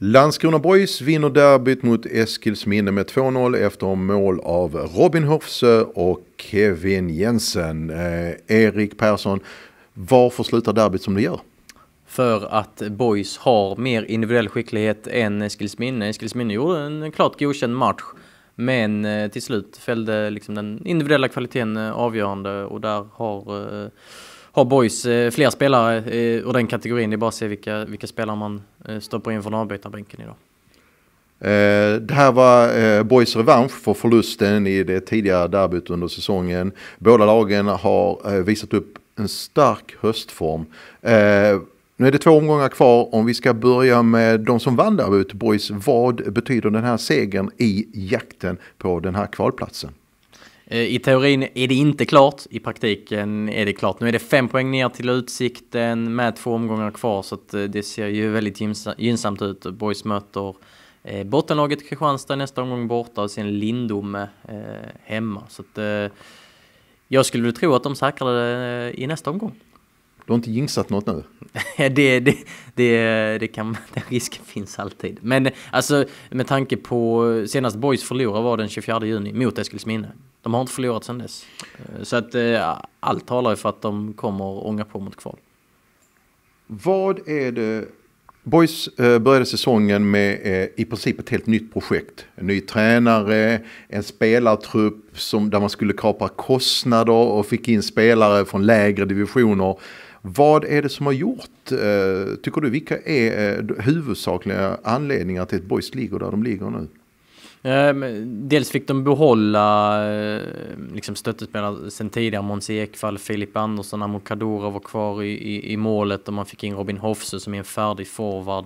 Landskrona Boys vinner derbyt mot Eskilsminne med 2-0 efter mål av Robin Hofsö och Kevin Jensen. Eh, Erik Persson, varför slutar derbyt som det gör? För att Boys har mer individuell skicklighet än Eskilsminne. Eskilsminne gjorde en klart godkänd match. Men eh, till slut fällde liksom den individuella kvaliteten eh, avgörande och där har eh, har boys eh, fler spelare eh, ur den kategorin. Det är bara att se vilka, vilka spelare man eh, stoppar in från avbytarbänken idag. Eh, det här var eh, Boys revansch för förlusten i det tidigare derbyt under säsongen. Båda lagen har eh, visat upp en stark höstform. Eh, nu är det två omgångar kvar. Om vi ska börja med de som vann derbyt, Boys, vad betyder den här segern i jakten på den här kvalplatsen? Eh, I teorin är det inte klart, i praktiken är det klart. Nu är det fem poäng ner till Utsikten med två omgångar kvar så eh, det ser ju väldigt gynnsamt ut. Boys möter eh, bottenlaget Kristianstad nästa omgång borta och sen Lindome hemma. Så att, jag skulle väl tro att de säkrar det i nästa omgång. Du har inte jinxat något nu? det, det, det, det, kan, den risken finns alltid. Men alltså med tanke på senast Boys förlorade var den 24 juni mot Eskilsminne. De har inte förlorat sen dess. Eh, så att eh, allt talar ju för att de kommer ånga på mot kval. Vad är det Boys eh, började säsongen med i princip ett helt nytt projekt. En ny tränare, en spelartrupp som, där man skulle kapa kostnader och fick in spelare från lägre divisioner. Vad är det som har gjort, tycker du, vilka är huvudsakliga anledningar till att Boys ligger där de ligger nu? Eh, dels fick de behålla eh, liksom stöttespelare sen tidigare, Måns Ekvall, Filip Andersson, Amo var kvar i, i, i, målet och man fick in Robin Hofse som är en färdig forward.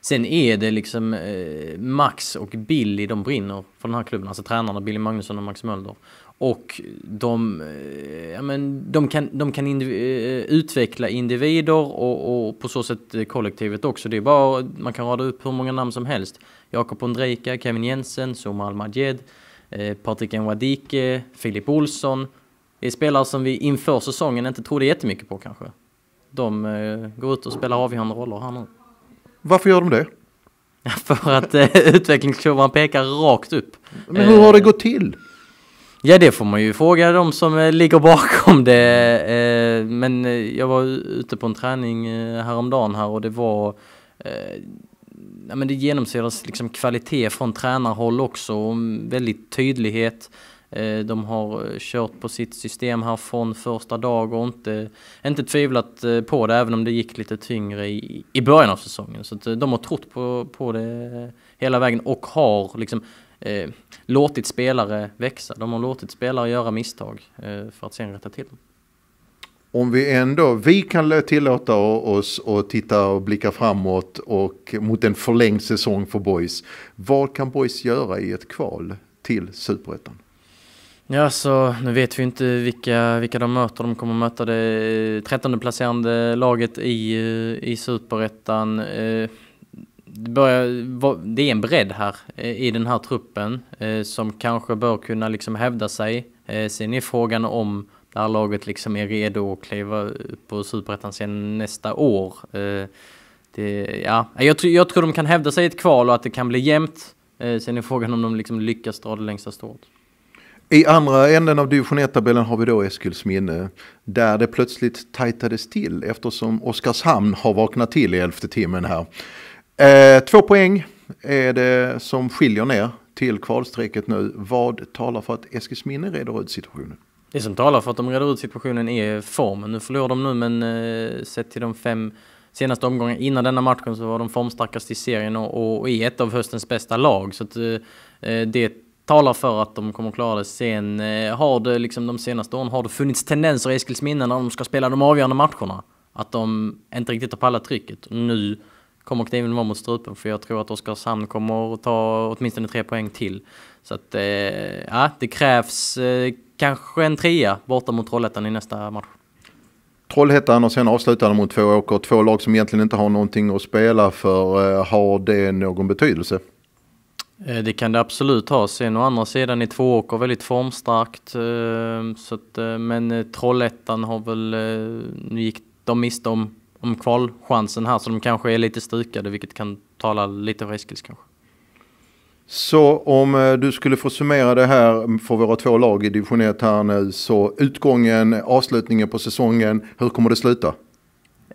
Sen är det liksom eh, Max och Billy, de brinner för den här klubben. Alltså tränarna Billy Magnusson och Max Mölder. Och de, eh, ja, men de kan, de kan indiv eh, utveckla individer och, och, på så sätt eh, kollektivet också. Det är bara, man kan rada upp hur många namn som helst. Jakob Ondrejka, Kevin Jensen, Somal Majed, eh, Patrik Nwadike, Filip Olsson. Det är spelare som vi inför säsongen inte trodde jättemycket på kanske. De eh, går ut och spelar avgörande roller här nu. Varför gör de det? För att eh, utvecklingskurvan pekar rakt upp. Men hur har det eh, gått till? Ja det får man ju fråga de som eh, ligger bakom det. Eh, men jag var ute på en träning häromdagen här och det var ja, men det genomsyras liksom kvalitet från tränarhåll också. Och väldigt tydlighet. Eh, de har eh, kört på sitt system här från första dag och inte, inte tvivlat eh, på det även om det gick lite tyngre i, i början av säsongen. Så de har trott på, på det hela vägen och har liksom eh, låtit spelare växa. De har låtit spelare göra misstag eh, för att sen rätta till dem. Om vi ändå, vi kan tillåta oss att titta och blicka framåt och mot en förlängd säsong för Boys. Vad kan Boys göra i ett kval till Superettan? Ja, så nu vet vi inte vilka, vilka de möter. De kommer möta det 13 placerande laget i, eh, i superettan. Eh, det, börjar, det är en bredd här eh, i den här truppen som kanske bör kunna liksom hävda sig. Sen är frågan om det här laget liksom är redo att kliva upp på superettan sen nästa år. Det, ja, jag, tror, jag tror de kan hävda sig i ett kval och att det kan bli jämnt. Sen är frågan om de liksom lyckas dra det längsta strået. I andra änden av division 1-tabellen har vi då Eskilsminne. Där det plötsligt tajtades till eftersom Oskarshamn har vaknat till i elfte timmen här. Eh, två poäng är det som skiljer ner till kvalstrecket nu. Vad talar för att Eskilsminne reder ut situationen? Det som talar för att de reder ut situationen är formen. Nu förlorar de nu men eh, sett till de fem senaste omgångarna innan denna matchen så var de formstarkast i serien och, och, och ett av höstens bästa lag. Så att, eh, eh det talar för att de kommer att klara det. Sen eh, har det liksom de senaste åren har det funnits tendenser i Eskils minne när de ska spela de avgörande matcherna. Att de inte riktigt har pallat trycket. Nu kommer kniven vara mot strupen för jag tror att Oskarshamn kommer att ta åtminstone tre poäng till. Så att eh, ja, det krävs eh, kanske en trea borta mot Trollhättan i nästa match. Trollhättan och sen avslutar de mot åker. Två lag som egentligen inte har någonting att spela för. Eh, har det någon betydelse? Eh, det kan det absolut ha. Sen å andra sidan är Tvååker väldigt formstarkt. Eh, så att, eh, men Trollhättan har väl, nu gick de miste om, om kvalchansen här så de kanske är lite stukade vilket kan tala lite för Eskils kanske. Så om du skulle få summera det här för våra två lag i division 1 här nu så utgången, avslutningen på säsongen, hur kommer det sluta?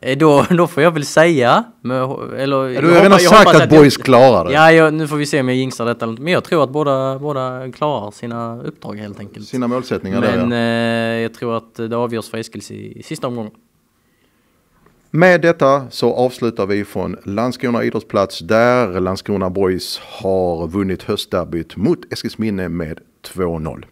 Eh, då, då får jag väl säga, med, eller... du har redan sagt att, att Boys klarar det. Ja, jag, nu får vi se om jag jinxar detta Men jag tror att båda, båda klarar sina uppdrag helt enkelt. Sina målsättningar Men där, ja. eh, jag tror att det avgörs för Eskils i, i sista omgången. Med detta så avslutar vi från Landskrona idrottsplats där Landskrona Boys har vunnit höstderbyt mot Eskilsminne med 2-0.